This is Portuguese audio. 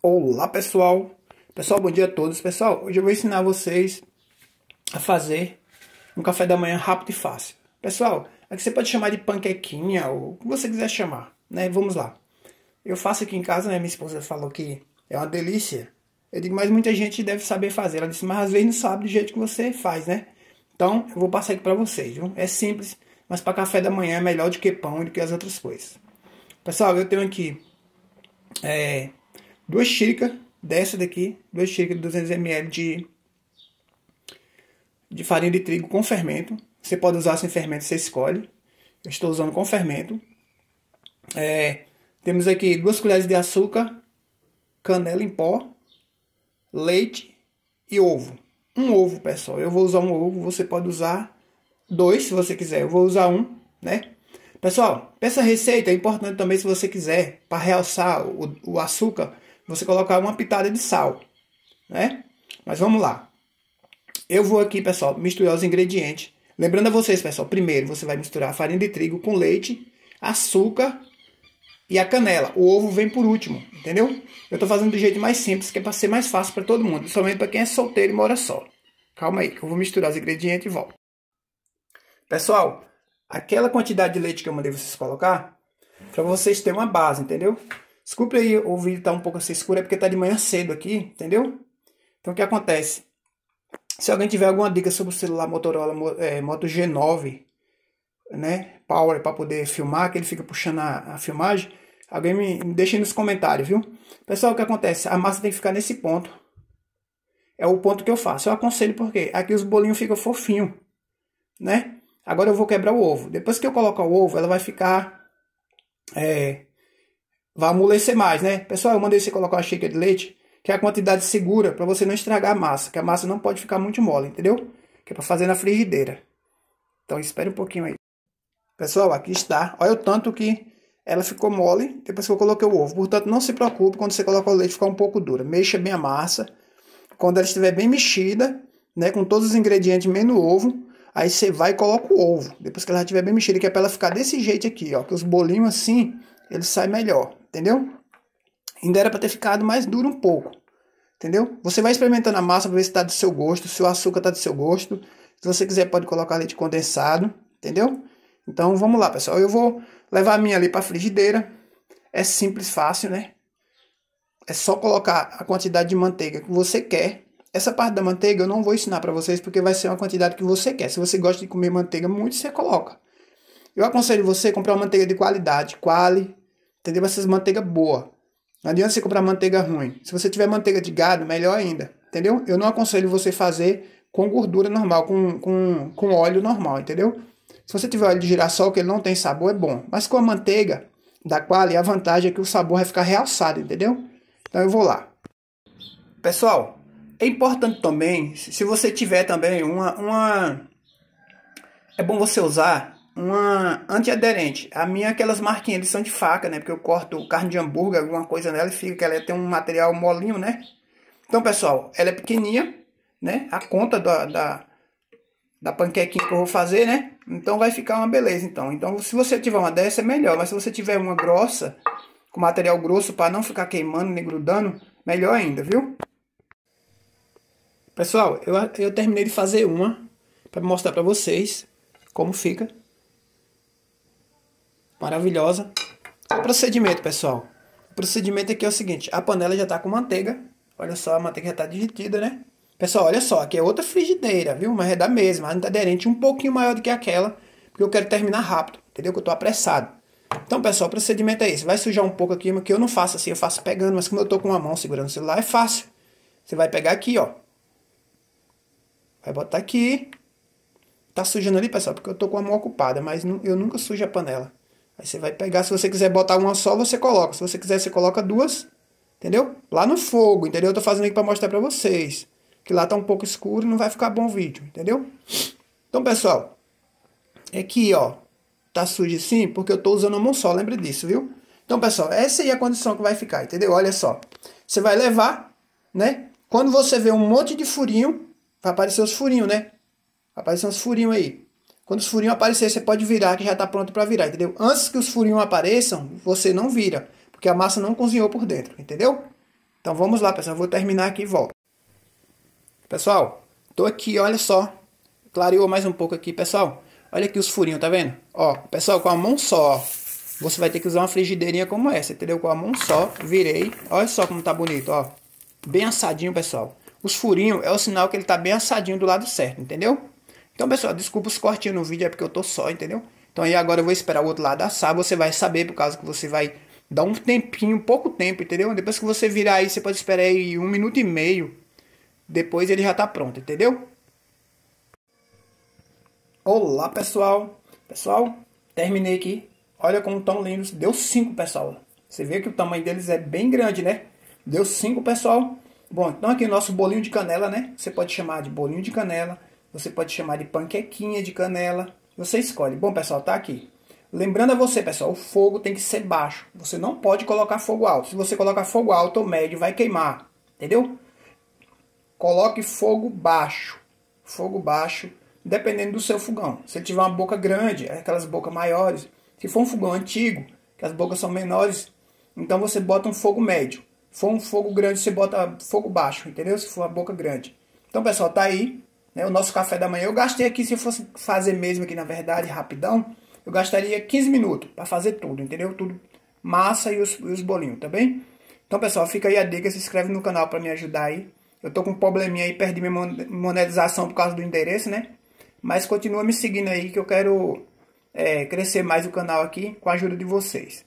Olá pessoal, pessoal bom dia a todos. Pessoal, hoje eu vou ensinar vocês a fazer um café da manhã rápido e fácil. Pessoal, aqui você pode chamar de panquequinha ou o que você quiser chamar, né? Vamos lá. Eu faço aqui em casa, né? Minha esposa falou que é uma delícia. Eu digo, mas muita gente deve saber fazer. Ela disse, mas às vezes não sabe do jeito que você faz, né? Então, eu vou passar aqui para vocês, viu? É simples, mas para café da manhã é melhor do que pão e do que as outras coisas. Pessoal, eu tenho aqui é, duas xícaras dessa daqui, duas xícaras de 200 ml de, de farinha de trigo com fermento. Você pode usar sem fermento, você escolhe. Eu estou usando com fermento. É, temos aqui duas colheres de açúcar, canela em pó, leite e ovo. Um ovo, pessoal. Eu vou usar um ovo, você pode usar dois se você quiser. Eu vou usar um, né? Pessoal, essa receita é importante também se você quiser para realçar o, o açúcar você colocar uma pitada de sal, né? Mas vamos lá. Eu vou aqui, pessoal, misturar os ingredientes. Lembrando a vocês, pessoal, primeiro você vai misturar a farinha de trigo com leite, açúcar e a canela. O ovo vem por último, entendeu? Eu tô fazendo do jeito mais simples, que é para ser mais fácil para todo mundo, principalmente para quem é solteiro e mora só. Calma aí, que eu vou misturar os ingredientes e volto. Pessoal, aquela quantidade de leite que eu mandei vocês colocar, para vocês terem uma base, entendeu? Desculpe aí o vídeo tá um pouco assim escuro, é porque tá de manhã cedo aqui, entendeu? Então o que acontece? Se alguém tiver alguma dica sobre o celular Motorola é, Moto G9, né, Power, para poder filmar, que ele fica puxando a, a filmagem, alguém me, me deixa nos comentários, viu? Pessoal, o que acontece? A massa tem que ficar nesse ponto. É o ponto que eu faço. Eu aconselho porque aqui os bolinhos ficam fofinhos, né? Agora eu vou quebrar o ovo. Depois que eu colocar o ovo, ela vai ficar é, vai amolecer mais, né? Pessoal, eu mandei você colocar uma xícara de leite, que é a quantidade segura para você não estragar a massa, que a massa não pode ficar muito mole, entendeu? Que é para fazer na frigideira. Então espere um pouquinho aí. Pessoal, aqui está. Olha o tanto que ela ficou mole depois que eu coloquei o ovo. Portanto, não se preocupe quando você colocar o leite ficar um pouco dura. Mexa bem a massa. Quando ela estiver bem mexida, né, com todos os ingredientes menos o ovo, aí você vai e coloca o ovo. Depois que ela estiver bem mexida, que é para ela ficar desse jeito aqui, ó, que os bolinhos assim, ele sai melhor, entendeu? Ainda era para ter ficado mais duro um pouco, entendeu? Você vai experimentando a massa para ver se está do seu gosto, se o açúcar está do seu gosto. Se você quiser pode colocar leite condensado, entendeu? Então vamos lá, pessoal. Eu vou levar a minha ali para a frigideira. É simples, fácil, né? É só colocar a quantidade de manteiga que você quer. Essa parte da manteiga eu não vou ensinar para vocês porque vai ser uma quantidade que você quer. Se você gosta de comer manteiga muito, você coloca. Eu aconselho você a comprar uma manteiga de qualidade, quali, Entendeu? Essas manteiga boa. Não adianta você comprar manteiga ruim. Se você tiver manteiga de gado, melhor ainda. Entendeu? Eu não aconselho você fazer com gordura normal, com, com, com óleo normal, entendeu? Se você tiver óleo de girassol, que ele não tem sabor, é bom. Mas com a manteiga da qual a vantagem é que o sabor vai ficar realçado, entendeu? Então eu vou lá. Pessoal, é importante também, se você tiver também uma... uma... É bom você usar uma antiaderente. A minha, é aquelas marquinhas, eles são de faca, né? Porque eu corto carne de hambúrguer, alguma coisa nela e fica que ela tem um material molinho, né? Então, pessoal, ela é pequenininha, né? A conta da, da, da panquequinha que eu vou fazer, né? Então vai ficar uma beleza, então. Então, se você tiver uma dessa, é melhor. Mas se você tiver uma grossa, com material grosso, para não ficar queimando nem grudando, melhor ainda, viu? Pessoal, eu, eu terminei de fazer uma, para mostrar para vocês como fica maravilhosa. O procedimento, pessoal. O procedimento aqui é o seguinte: a panela já está com manteiga. Olha só, a manteiga já está derretida, né? Pessoal, olha só, aqui é outra frigideira, viu? Mas é da mesma, mas tá aderente um pouquinho maior do que aquela, porque eu quero terminar rápido, entendeu? Que eu estou apressado. Então, pessoal, o procedimento é esse. Vai sujar um pouco aqui, mas que eu não faço assim, eu faço pegando, mas como eu estou com uma mão segurando o celular, é fácil. Você vai pegar aqui, ó. Vai botar aqui. Tá sujando ali, pessoal, porque eu tô com a mão ocupada, mas eu nunca sujo a panela. Aí você vai pegar, se você quiser botar uma só, você coloca. Se você quiser, você coloca duas, entendeu? Lá no fogo, entendeu? Eu tô fazendo aqui para mostrar para vocês. Que lá tá um pouco escuro, não vai ficar bom o vídeo, entendeu? Então, pessoal, é aqui, ó. Tá sujo assim, porque eu tô usando a mão só, lembra disso, viu? Então, pessoal, essa aí é a condição que vai ficar, entendeu? Olha só. Você vai levar, né? Quando você vê um monte de furinho, vai aparecer os furinhos, né? Vai aparecer uns furinhos aí. Quando os furinhos aparecer, você pode virar, que já está pronto para virar, entendeu? Antes que os furinhos apareçam, você não vira, porque a massa não cozinhou por dentro, entendeu? Então vamos lá, pessoal, eu vou terminar aqui e volto. Pessoal, tô aqui, olha só, clareou mais um pouco aqui, pessoal. Olha aqui os furinhos, tá vendo? Ó, pessoal, com a mão só, você vai ter que usar uma frigideirinha como essa, entendeu? Com a mão só, virei, olha só como tá bonito, ó. Bem assadinho, pessoal. Os furinhos é o sinal que ele tá bem assadinho do lado certo, entendeu? Então, pessoal, desculpa os cortinhos no vídeo, é porque eu tô só, entendeu? Então aí agora eu vou esperar o outro lado assar, você vai saber, por causa que você vai dar um tempinho, pouco tempo, entendeu? Depois que você virar aí, você pode esperar aí um minuto e meio, depois ele já tá pronto, entendeu? Olá, pessoal! Pessoal, terminei aqui. Olha como tão lindos. Deu 5, pessoal. Você vê que o tamanho deles é bem grande, né? Deu 5, pessoal. Bom, então aqui o nosso bolinho de canela, né? Você pode chamar de bolinho de canela você pode chamar de panquequinha de canela. Você escolhe. Bom, pessoal, tá aqui. Lembrando a você, pessoal, o fogo tem que ser baixo. Você não pode colocar fogo alto. Se você colocar fogo alto ou médio, vai queimar. Entendeu? Coloque fogo baixo. Fogo baixo, dependendo do seu fogão. Se tiver uma boca grande, é aquelas bocas maiores. Se for um fogão antigo, que as bocas são menores, então você bota um fogo médio. Se for um fogo grande, você bota fogo baixo, entendeu? Se for uma boca grande. Então, pessoal, tá aí. Né, o nosso café da manhã, eu gastei aqui, se eu fosse fazer mesmo aqui, na verdade, rapidão, eu gastaria 15 minutos para fazer tudo, entendeu? Tudo, massa e os, e os bolinhos, tá bem? Então, pessoal, fica aí a dica, se inscreve no canal para me ajudar aí. Eu tô com um probleminha aí, perdi minha monetização por causa do endereço, né? Mas continua me seguindo aí que eu quero é, crescer mais o canal aqui com a ajuda de vocês.